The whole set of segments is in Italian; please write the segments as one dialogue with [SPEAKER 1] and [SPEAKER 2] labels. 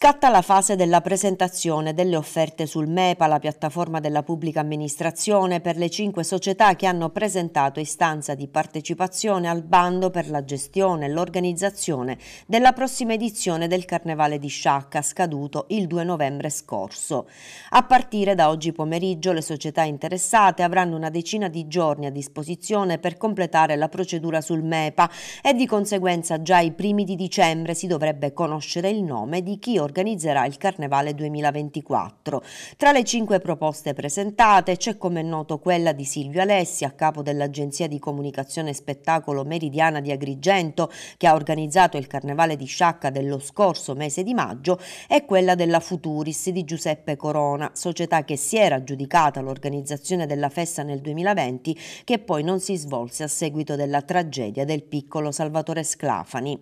[SPEAKER 1] Scatta la fase della presentazione delle offerte sul MEPA, la piattaforma della pubblica amministrazione, per le cinque società che hanno presentato istanza di partecipazione al bando per la gestione e l'organizzazione della prossima edizione del Carnevale di Sciacca, scaduto il 2 novembre scorso. A partire da oggi pomeriggio le società interessate avranno una decina di giorni a disposizione per completare la procedura sul MEPA e di conseguenza già i primi di dicembre si dovrebbe conoscere il nome di chi organizza organizzerà il Carnevale 2024. Tra le cinque proposte presentate c'è come è noto quella di Silvio Alessi a capo dell'Agenzia di Comunicazione e Spettacolo Meridiana di Agrigento che ha organizzato il Carnevale di Sciacca dello scorso mese di maggio e quella della Futuris di Giuseppe Corona, società che si era aggiudicata l'organizzazione della festa nel 2020 che poi non si svolse a seguito della tragedia del piccolo Salvatore Sclafani.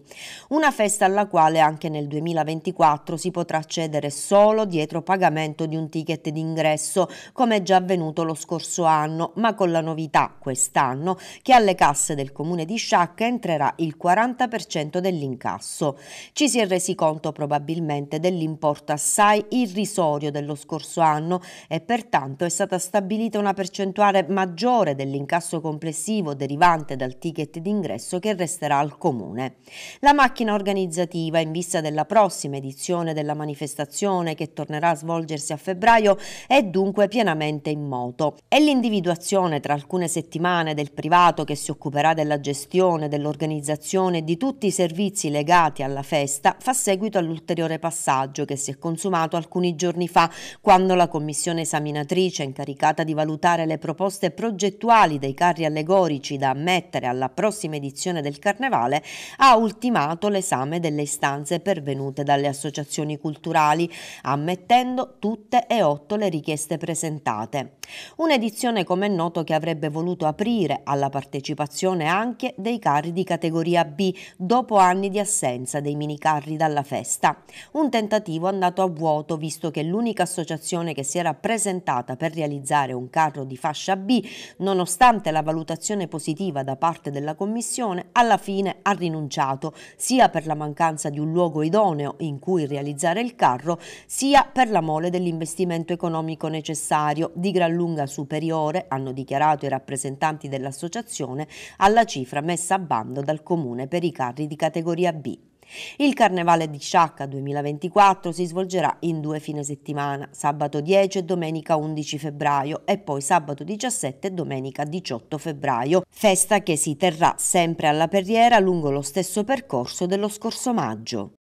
[SPEAKER 1] Una festa alla quale anche nel 2024 teatro si potrà accedere solo dietro pagamento di un ticket d'ingresso, come è già avvenuto lo scorso anno, ma con la novità quest'anno che alle casse del comune di Sciacca entrerà il 40% dell'incasso. Ci si è resi conto probabilmente dell'importo assai irrisorio dello scorso anno e pertanto è stata stabilita una percentuale maggiore dell'incasso complessivo derivante dal ticket d'ingresso che resterà al comune. La macchina organizzativa in vista della prossima edizione organizzazione della manifestazione che tornerà a svolgersi a febbraio è dunque pienamente in moto e l'individuazione tra alcune settimane del privato che si occuperà della gestione, dell'organizzazione e di tutti i servizi legati alla festa fa seguito all'ulteriore passaggio che si è consumato alcuni giorni fa quando la commissione esaminatrice incaricata di valutare le proposte progettuali dei carri allegorici da ammettere alla prossima edizione del Carnevale ha ultimato l'esame delle istanze pervenute dalle associazioni istituzioni culturali, ammettendo tutte e otto le richieste presentate. Un'edizione, come è noto, che avrebbe voluto aprire alla partecipazione anche dei carri di categoria B dopo anni di assenza dei minicarri dalla festa. Un tentativo andato a vuoto visto che l'unica associazione che si era presentata per realizzare un carro di fascia B, nonostante la valutazione positiva da parte della Commissione, alla fine ha rinunciato sia per la mancanza di un luogo idoneo in cui realizzare realizzare il carro, sia per la mole dell'investimento economico necessario, di gran lunga superiore, hanno dichiarato i rappresentanti dell'associazione, alla cifra messa a bando dal Comune per i carri di categoria B. Il Carnevale di Sciacca 2024 si svolgerà in due fine settimana, sabato 10 e domenica 11 febbraio e poi sabato 17 e domenica 18 febbraio, festa che si terrà sempre alla Perriera lungo lo stesso percorso dello scorso maggio.